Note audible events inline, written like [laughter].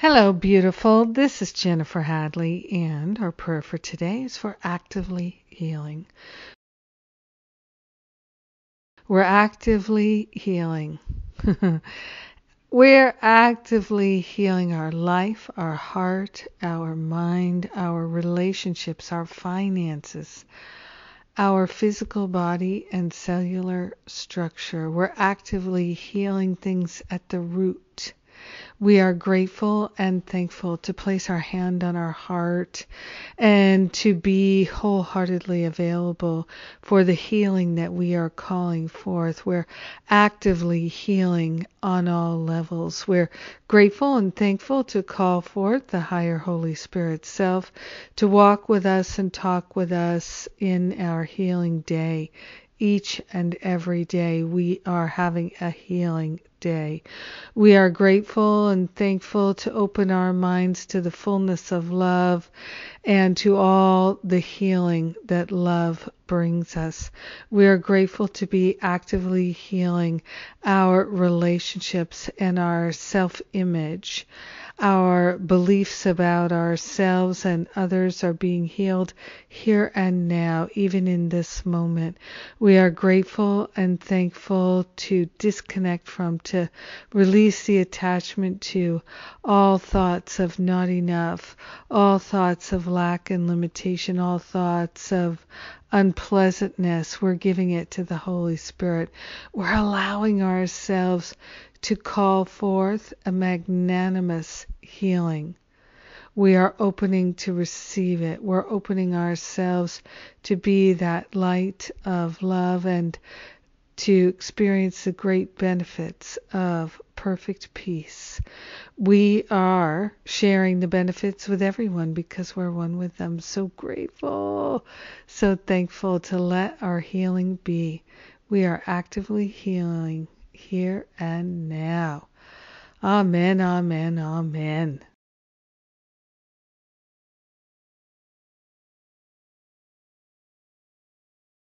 Hello, beautiful. This is Jennifer Hadley, and our prayer for today is for actively healing. We're actively healing. [laughs] We're actively healing our life, our heart, our mind, our relationships, our finances, our physical body and cellular structure. We're actively healing things at the root we are grateful and thankful to place our hand on our heart and to be wholeheartedly available for the healing that we are calling forth. We're actively healing on all levels. We're grateful and thankful to call forth the higher Holy Spirit self to walk with us and talk with us in our healing day each and every day we are having a healing day. We are grateful and thankful to open our minds to the fullness of love and to all the healing that love brings us. We are grateful to be actively healing our relationships and our self image. Our beliefs about ourselves and others are being healed here and now, even in this moment. We are grateful and thankful to disconnect from to release the attachment to all thoughts of not enough, all thoughts of lack and limitation, all thoughts of unpleasantness. We're giving it to the Holy Spirit. We're allowing ourselves to call forth a magnanimous healing. We are opening to receive it. We're opening ourselves to be that light of love and to experience the great benefits of perfect peace. We are sharing the benefits with everyone because we're one with them. So grateful, so thankful to let our healing be. We are actively healing here and now. Amen, amen, amen.